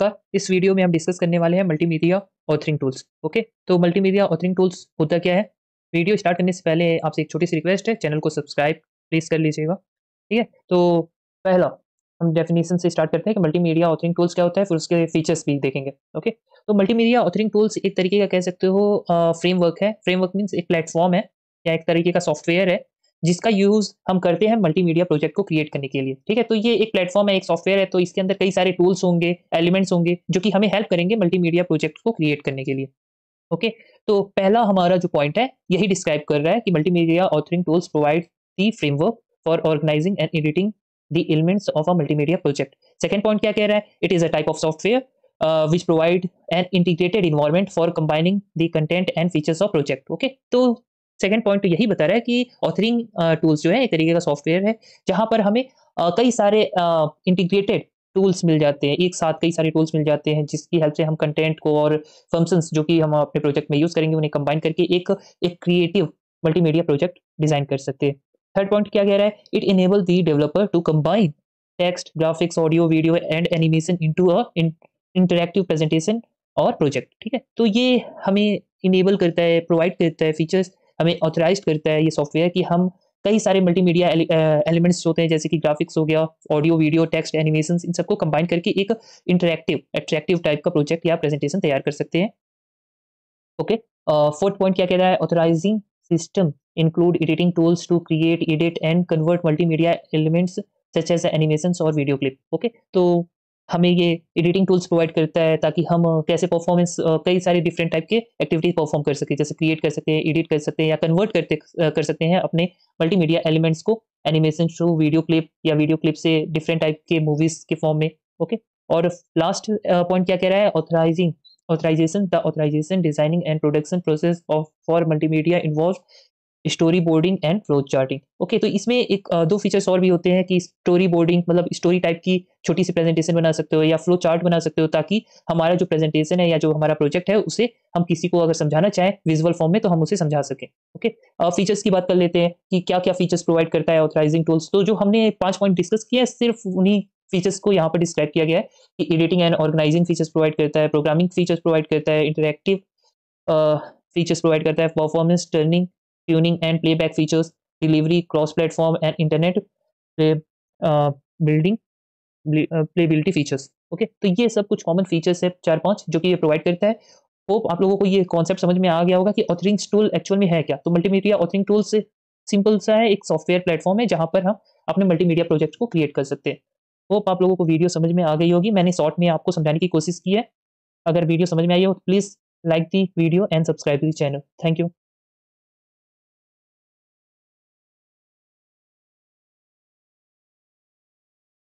का इस वीडियो में हम डिस्कस करने वाले हैं मल्टीमीडिया ऑथरिंग टूल्स ओके तो मल्टीमीडिया ऑथरिंग टूल्स होता क्या है वीडियो स्टार्ट करने से पहले आपसे एक छोटी सी रिक्वेस्ट है चैनल को सब्सक्राइब प्लीज़ कर लीजिएगा ठीक है तो पहला हम डेफिनेशन से स्टार्ट करते हैं कि मल्टीमीडिया ऑथरिंग टूल्स क्या होता है फिर उसके फीचर्स भी देखेंगे ओके तो मल्टीमीडिया ऑथरिंग टूल्स एक तरीके का कह सकते हो फ्रेमवर्क है फ्रेमवर्क मीन्स एक प्लेटफॉर्म है या एक तरीके का सॉफ्टवेयर है जिसका यूज हम करते हैं मल्टीमीडिया प्रोजेक्ट को क्रिएट करने के लिए ठीक है तो ये एक प्लेटफॉर्म है एक सॉफ्टवेयर है तो इसके अंदर कई सारे टूल्स होंगे एलिमेंट्स होंगे जो कि हमें हेल्प करेंगे मल्टीमीडिया प्रोजेक्ट को क्रिएट करने के लिए ओके तो पहला हमारा जो पॉइंट है यही डिस्क्राइब कर रहा है कि multimedia authoring tools provide the framework for organising and editing the elements of a multimedia project second point क्या कह रहा है it is a type of software uh, which provide an integrated environment for combining the content and features of project okay तो second point तो यही बता रहा है कि ऑथरिंग टूल्स uh, जो है एक तरीके का सॉफ्टवेयर है जहाँ पर हमें uh, कई सारे इंटीग्रेटेड uh, टूल्स मिल जाते हैं एक साथ कई सारे टूल्स मिल जाते हैं जिसकी हेल्प से हम कंटेंट को और फंक्शंस जो कि हम अपने प्रोजेक्ट में यूज़ करेंगे उन्हें कंबाइन करके एक एक क्रिएटिव मल्टीमीडिया प्रोजेक्ट डिज़ाइन कर सकते हैं थर्ड पॉइंट क्या कह रहा है it enable the developer to combine text graphics audio video and animation into interactive presentation और प्रोजेक्ट ठीक है तो ये हमें इनेबल करता है प्रोवाइड करता है फीचर्स हमें ऑथराइज करता है ये सॉफ्टवेयर कि हम कई सारे मल्टीमीडिया एलिमेंट्स होते हैं जैसे कि ग्राफिक्स हो गया ऑडियो वीडियो टेक्स्ट एनिमेशन इन सबको कंबाइन करके एक इंटरेक्टिव अट्रैक्टिव टाइप का प्रोजेक्ट या प्रेजेंटेशन तैयार कर सकते हैं ओके फोर्थ पॉइंट क्या कह रहा है authorising system include editing tools to create edit and convert multimedia elements such as animation और वीडियो क्लिप ओके तो हमें ये एडिटिंग टूल्स प्रोवाइड करता है ताकि हम कैसे परफॉर्मेंस कई सारे डिफरेंट टाइप के एक्टिविटीज परफॉर्म कर सके जैसे क्रिएट कर सकते हैं एडिट कर सकते हैं या कन्वर्ट करते कर सकते हैं अपने मल्टीमीडिया एलिमेंट्स को एनिमेशन शो वीडियो क्लिप या वीडियो क्लिप से डिफरेंट टाइप के मूवीज के फॉर्म में ओके और लास्ट पॉइंट क्या कह रहा है authorising authorisation the authorisation designing and production process of for multimedia involve story boarding and flow charting okay तो इसमें एक दो फीचर्स और भी होते हैं कि स्टोरी बोर्डिंग मतलब स्टोरी टाइप की छोटी सी प्रेजेंटेशन बना सकते हो या फ्लो चार्ट बना सकते हो ताकि हमारा जो प्रेजेंटेशन है या जो हमारा प्रोजेक्ट है उसे हम किसी को अगर समझाना चाहें विजुअल फॉर्म में तो हम उसे समझा सकें ओके फीचर्स की बात कर लेते हैं कि क्या क्या फीचर्स प्रोवाइड करता है ऑथराइजिंग टूल्स तो जो हमने पांच पॉइंट डिस्कस किया है सिर्फ उन्हीं फीचर्स को यहाँ पर डिस्क्राइब किया गया है कि editing and organising features provide करता है प्रोग्रामिंग फीचर्स प्रोवाइड करता है इंटरेक्टिव फीचर्स प्रोवाइड करता है performance turning tuning and playback features delivery cross platform and internet play building playability features okay तो ये सब कुछ कॉमन फीचर्स है चार पांच जो कि ये प्रोवाइड करता है होप आप लोगों को ये कॉन्सेप्ट समझ में आ गया होगा कि ऑथरिंग टूल एक्चुअल में है क्या तो मल्टीमीडिया ऑथरिंग टूल से सिंपल सा है एक सॉफ्टवेयर प्लेटफॉर्म है जहां पर हम अपने मल्टीमीडिया प्रोजेक्ट को क्रिएट कर सकते हैं होप आप लोगों को वीडियो समझ में आ गई होगी मैंने शॉर्ट में आपको समझाने की कोशिश की है अगर वीडियो समझ में आई हो तो please like the video and subscribe the channel thank you